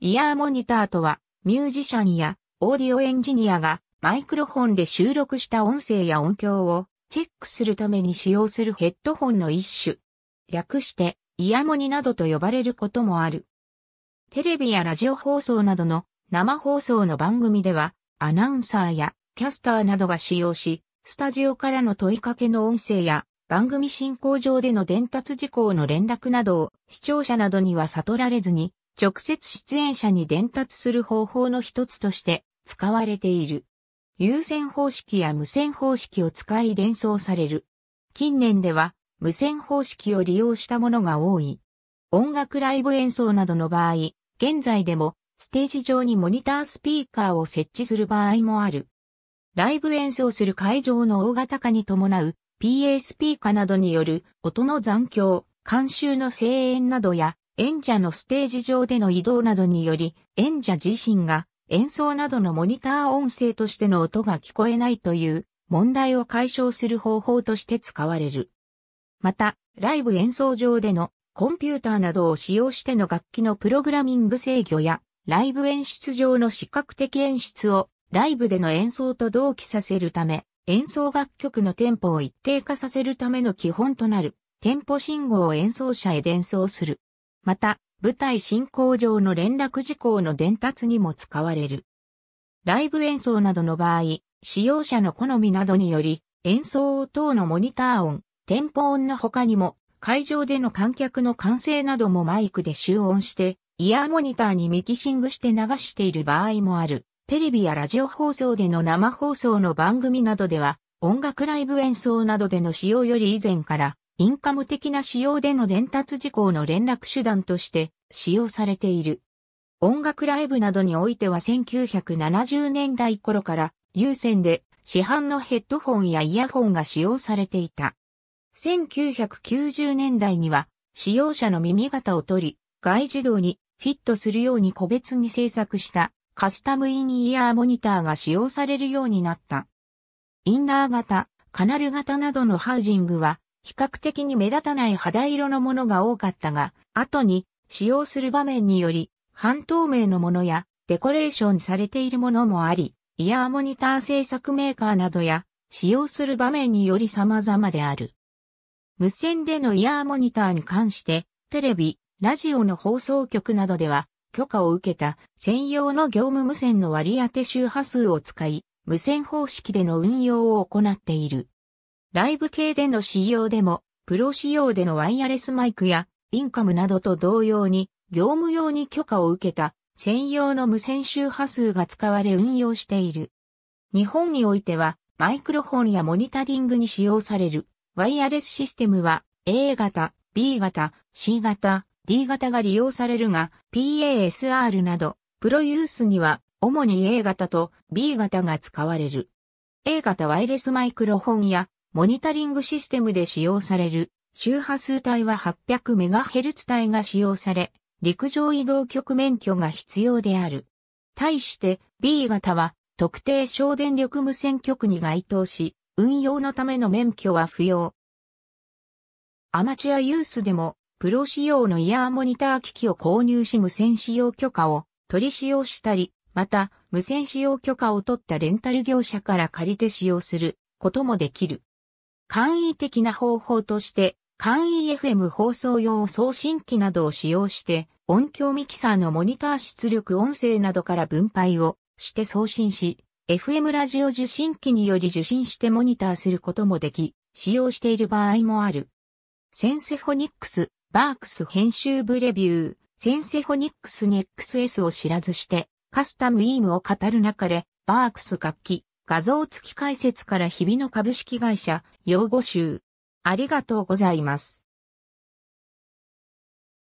イヤーモニターとは、ミュージシャンやオーディオエンジニアがマイクロフォンで収録した音声や音響をチェックするために使用するヘッドホンの一種。略して、イヤモニなどと呼ばれることもある。テレビやラジオ放送などの生放送の番組では、アナウンサーやキャスターなどが使用し、スタジオからの問いかけの音声や、番組進行上での伝達事項の連絡などを視聴者などには悟られずに直接出演者に伝達する方法の一つとして使われている。有線方式や無線方式を使い伝送される。近年では無線方式を利用したものが多い。音楽ライブ演奏などの場合、現在でもステージ上にモニタースピーカーを設置する場合もある。ライブ演奏する会場の大型化に伴う PA スピーカーなどによる音の残響、監修の声援などや演者のステージ上での移動などにより、演者自身が演奏などのモニター音声としての音が聞こえないという問題を解消する方法として使われる。また、ライブ演奏上でのコンピューターなどを使用しての楽器のプログラミング制御や、ライブ演出上の視覚的演出をライブでの演奏と同期させるため、演奏楽曲のテンポを一定化させるための基本となる、テンポ信号を演奏者へ伝送する。また、舞台進行上の連絡事項の伝達にも使われる。ライブ演奏などの場合、使用者の好みなどにより、演奏等のモニター音、テンポ音の他にも、会場での観客の歓声などもマイクで集音して、イヤーモニターにミキシングして流している場合もある。テレビやラジオ放送での生放送の番組などでは、音楽ライブ演奏などでの使用より以前から、インカム的な仕様での伝達事項の連絡手段として使用されている。音楽ライブなどにおいては1970年代頃から有線で市販のヘッドフォンやイヤホンが使用されていた。1990年代には使用者の耳型を取り、外自動にフィットするように個別に制作したカスタムインイヤーモニターが使用されるようになった。インナー型、カナル型などのハウジングは比較的に目立たない肌色のものが多かったが、後に使用する場面により、半透明のものやデコレーションされているものもあり、イヤーモニター製作メーカーなどや使用する場面により様々である。無線でのイヤーモニターに関して、テレビ、ラジオの放送局などでは、許可を受けた専用の業務無線の割り当て周波数を使い、無線方式での運用を行っている。ライブ系での使用でも、プロ仕様でのワイヤレスマイクや、インカムなどと同様に、業務用に許可を受けた専用の無線周波数が使われ運用している。日本においては、マイクロフォンやモニタリングに使用されるワイヤレスシステムは A 型、B 型、C 型、D 型が利用されるが PASR などプロユースには主に A 型と B 型が使われる。A 型ワイレスマイクロフォンやモニタリングシステムで使用される周波数帯は 800MHz 帯が使用され、陸上移動局免許が必要である。対して B 型は特定省電力無線局に該当し、運用のための免許は不要。アマチュアユースでもプロ仕様のイヤーモニター機器を購入し無線使用許可を取り使用したり、また無線使用許可を取ったレンタル業者から借りて使用することもできる。簡易的な方法として、簡易 FM 放送用送信機などを使用して、音響ミキサーのモニター出力音声などから分配をして送信し、FM ラジオ受信機により受信してモニターすることもでき、使用している場合もある。センセフォニックス、バークス編集部レビュー、センセフォニックスに XS を知らずして、カスタムイームを語る中で、バークス楽器、画像付き解説から日々の株式会社、用語集。ありがとうございます。